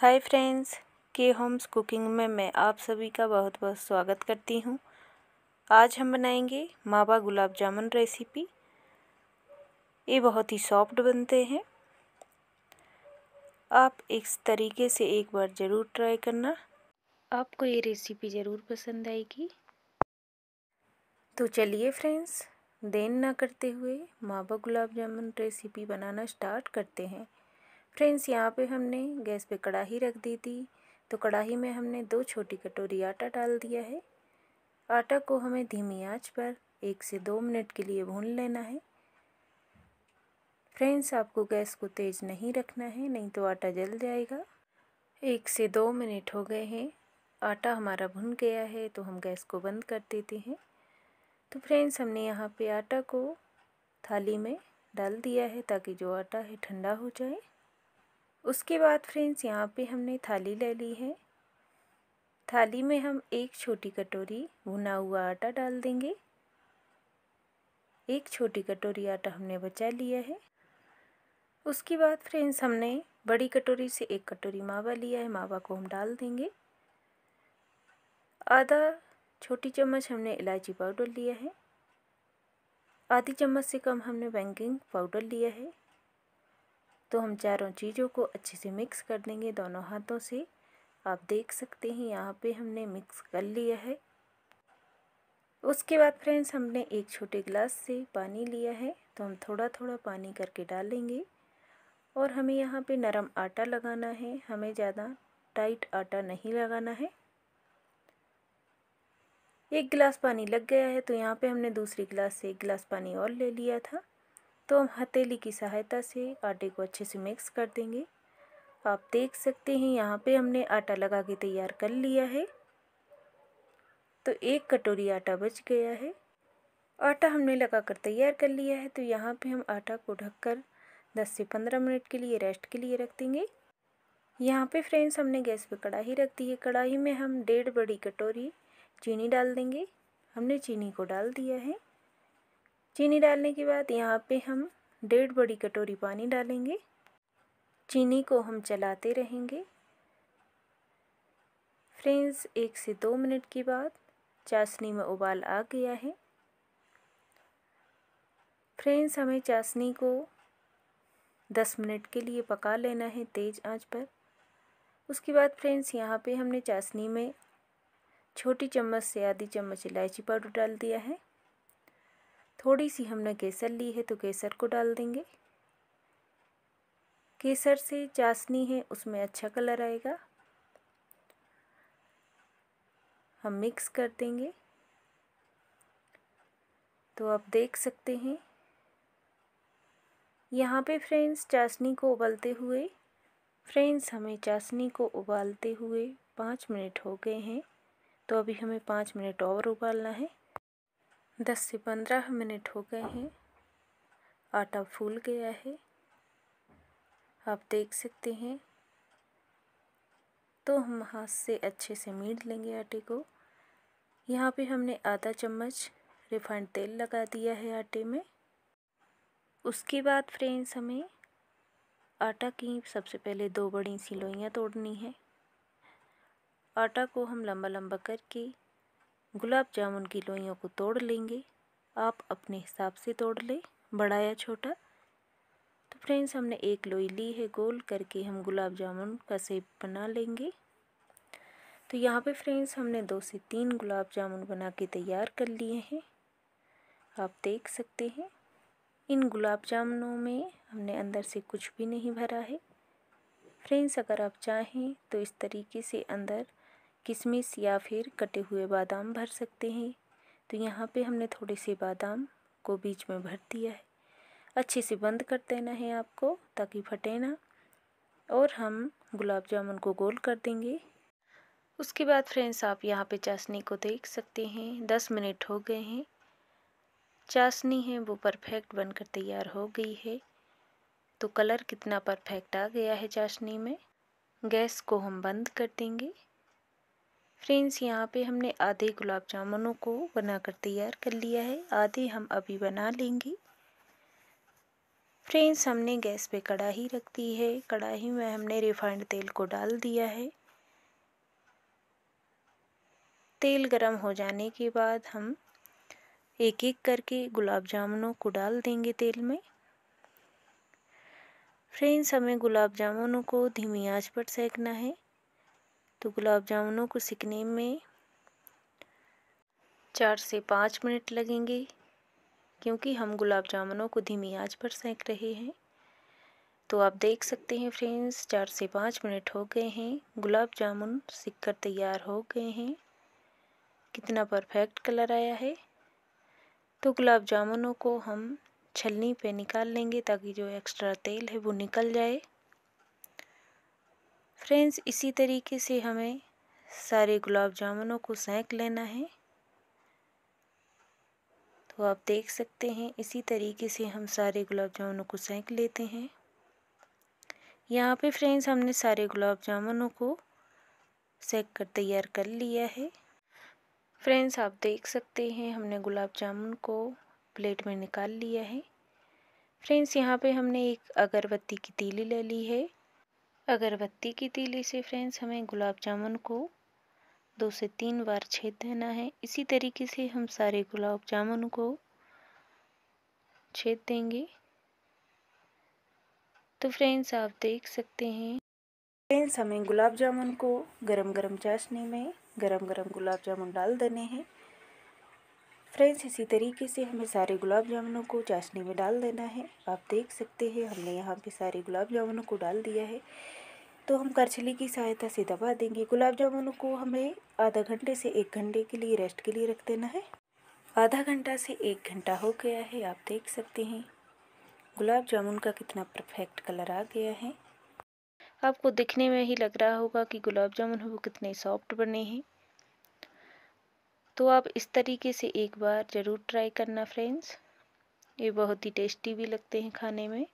हाय friends के Homes Cooking में मैं आप सभी का बहुत बहुत स्वागत करती हूँ आज हम बनाएंगे मावा गुलाब जामुन रेसिपी ये बहुत ही सॉफ्ट बनते हैं आप इस तरीके से एक बार ज़रूर ट्राई करना आपको ये रेसिपी ज़रूर पसंद आएगी तो चलिए फ्रेंड्स देन ना करते हुए मावा गुलाब जामुन रेसिपी बनाना स्टार्ट करते हैं फ्रेंड्स यहाँ पे हमने गैस पे कढ़ाई रख दी थी तो कढ़ाई में हमने दो छोटी कटोरी आटा डाल दिया है आटा को हमें धीमी आंच पर एक से दो मिनट के लिए भून लेना है फ्रेंड्स आपको गैस को तेज़ नहीं रखना है नहीं तो आटा जल जाएगा एक से दो मिनट हो गए हैं आटा हमारा भुन गया है तो हम गैस को बंद कर देते हैं तो फ्रेंड्स हमने यहाँ पे आटा को थाली में डाल दिया है ताकि जो आटा है ठंडा हो जाए उसके बाद फ्रेंड्स यहाँ पे हमने थाली ले ली है थाली में हम एक छोटी कटोरी भुना हुआ आटा डाल देंगे एक छोटी कटोरी आटा हमने बचा लिया है उसके बाद फ्रेंड्स हमने बड़ी कटोरी से एक कटोरी मावा लिया है मावा को हम डाल देंगे आधा छोटी चम्मच हमने इलायची पाउडर लिया है आधी चम्मच से कम हमने बैंकिंग पाउडर लिया है तो हम चारों चीज़ों को अच्छे से मिक्स कर देंगे दोनों हाथों से आप देख सकते हैं यहाँ पे हमने मिक्स कर लिया है उसके बाद फ्रेंड्स हमने एक छोटे ग्लास से पानी लिया है तो हम थोड़ा थोड़ा पानी करके डालेंगे और हमें यहाँ पे नरम आटा लगाना है हमें ज़्यादा टाइट आटा नहीं लगाना है एक गिलास पानी लग गया है तो यहाँ पे हमने दूसरी गिलास से एक गिलास पानी और ले लिया था तो हम हथेली की सहायता से आटे को अच्छे से मिक्स कर देंगे आप देख सकते हैं यहाँ पे हमने आटा लगा के तैयार कर लिया है तो एक कटोरी आटा बच गया है आटा हमने लगा कर तैयार कर लिया है तो यहाँ पे हम आटा को ढककर 10 से 15 मिनट के लिए रेस्ट के लिए रख देंगे यहाँ पे फ्रेंड्स हमने गैस पे कढ़ाई रख दी है कढ़ाई में हम डेढ़ बड़ी कटोरी चीनी डाल देंगे हमने चीनी को डाल दिया है चीनी डालने के बाद यहाँ पे हम डेढ़ बड़ी कटोरी पानी डालेंगे चीनी को हम चलाते रहेंगे फ्रेंड्स एक से दो मिनट के बाद चाशनी में उबाल आ गया है फ्रेंड्स हमें चाशनी को दस मिनट के लिए पका लेना है तेज़ आंच पर उसके बाद फ्रेंड्स यहाँ पे हमने चाशनी में छोटी चम्मच से आधी चम्मच इलायची पाउडर डाल दिया है थोड़ी सी हमने केसर ली है तो केसर को डाल देंगे केसर से चाशनी है उसमें अच्छा कलर आएगा हम मिक्स कर देंगे तो आप देख सकते हैं यहाँ पे फ्रेंड्स चाशनी को उबालते हुए फ्रेंड्स हमें चाशनी को उबालते हुए पाँच मिनट हो गए हैं तो अभी हमें पाँच मिनट और उबालना है दस से पंद्रह मिनट हो गए हैं आटा फूल गया है आप देख सकते हैं तो हम हाथ से अच्छे से मीट लेंगे आटे को यहाँ पे हमने आधा चम्मच रिफाइंड तेल लगा दिया है आटे में उसके बाद फ्रेंड्स हमें आटा की सबसे पहले दो बड़ी सी लोइयाँ तोड़नी है आटा को हम लंबा लंबा करके गुलाब जामुन की लोइयों को तोड़ लेंगे आप अपने हिसाब से तोड़ लें बड़ा या छोटा तो फ्रेंड्स हमने एक लोई ली है गोल करके हम गुलाब जामुन का सेप बना लेंगे तो यहाँ पे फ्रेंड्स हमने दो से तीन गुलाब जामुन बना के तैयार कर लिए हैं आप देख सकते हैं इन गुलाब जामुनों में हमने अंदर से कुछ भी नहीं भरा है फ्रेंड्स अगर आप चाहें तो इस तरीके से अंदर किशमिश या फिर कटे हुए बादाम भर सकते हैं तो यहाँ पे हमने थोड़े से बादाम को बीच में भर दिया है अच्छे से बंद कर देना है आपको ताकि फटे ना और हम गुलाब जामुन को गोल कर देंगे उसके बाद फ्रेंड्स आप यहाँ पे चाशनी को देख सकते हैं दस मिनट हो गए हैं चाशनी है वो परफेक्ट बनकर तैयार हो गई है तो कलर कितना परफेक्ट आ गया है चाशनी में गैस को हम बंद कर देंगे फ्रेंड्स यहाँ पे हमने आधे गुलाब जामुनों को बनाकर तैयार कर लिया है आधे हम अभी बना लेंगे फ्रेंड्स हमने गैस पे कढ़ाई रख दी है कढ़ाई में हमने रिफाइंड तेल को डाल दिया है तेल गरम हो जाने के बाद हम एक एक करके गुलाब जामुनों को डाल देंगे तेल में फ्रेंड्स हमें गुलाब जामुनों को धीमी आंच पर सेकना है तो गुलाब जामुनों को सिकने में चार से पाँच मिनट लगेंगे क्योंकि हम गुलाब जामुनों को धीमी आंच पर सेंक रहे हैं तो आप देख सकते हैं फ्रेंड्स चार से पाँच मिनट हो गए हैं गुलाब जामुन सिक कर तैयार हो गए हैं कितना परफेक्ट कलर आया है तो गुलाब जामुनों को हम छलनी पे निकाल लेंगे ताकि जो एक्स्ट्रा तेल है वो निकल जाए फ्रेंड्स इसी तरीके से हमें सारे गुलाब जामुनों को सेंक लेना है तो आप देख सकते हैं इसी तरीके से हम सारे गुलाब जामुनों को सेंक लेते हैं यहाँ पे फ्रेंड्स हमने सारे गुलाब जामुनों को सेक कर तैयार कर लिया है फ्रेंड्स आप देख सकते हैं हमने गुलाब जामुन को प्लेट में निकाल लिया है फ्रेंड्स यहाँ पे हमने एक अगरबत्ती की तीली ले ली है अगरबत्ती की तीली से फ्रेंड्स हमें गुलाब जामुन को दो से तीन बार छेद देना है इसी तरीके से हम सारे गुलाब जामुन को छेद देंगे तो फ्रेंड्स आप देख सकते हैं फ्रेंड्स हमें गुलाब जामुन को गरम गरम चाशनी में गरम गरम गुलाब जामुन डाल देने हैं फ्रेंड्स इसी तरीके से हमें सारे गुलाब जामुनों को चाशनी में डाल देना है आप देख सकते हैं हमने यहाँ पे सारे गुलाब जामुनों को डाल दिया है तो हम करछली की सहायता से दबा देंगे गुलाब जामुनों को हमें आधा घंटे से एक घंटे के लिए रेस्ट के लिए रख देना है आधा घंटा से एक घंटा हो गया है आप देख सकते हैं गुलाब जामुन का कितना परफेक्ट कलर आ गया है आपको दिखने में ही लग रहा होगा कि गुलाब जामुन वो कितने सॉफ्ट बने हैं तो आप इस तरीके से एक बार ज़रूर ट्राई करना फ्रेंड्स ये बहुत ही टेस्टी भी लगते हैं खाने में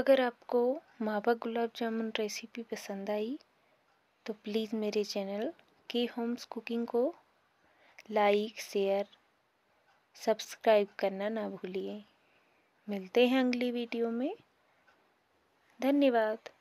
अगर आपको मावा गुलाब जामुन रेसिपी पसंद आई तो प्लीज़ मेरे चैनल के होम्स कुकिंग को लाइक शेयर सब्सक्राइब करना ना भूलिए मिलते हैं अगली वीडियो में धन्यवाद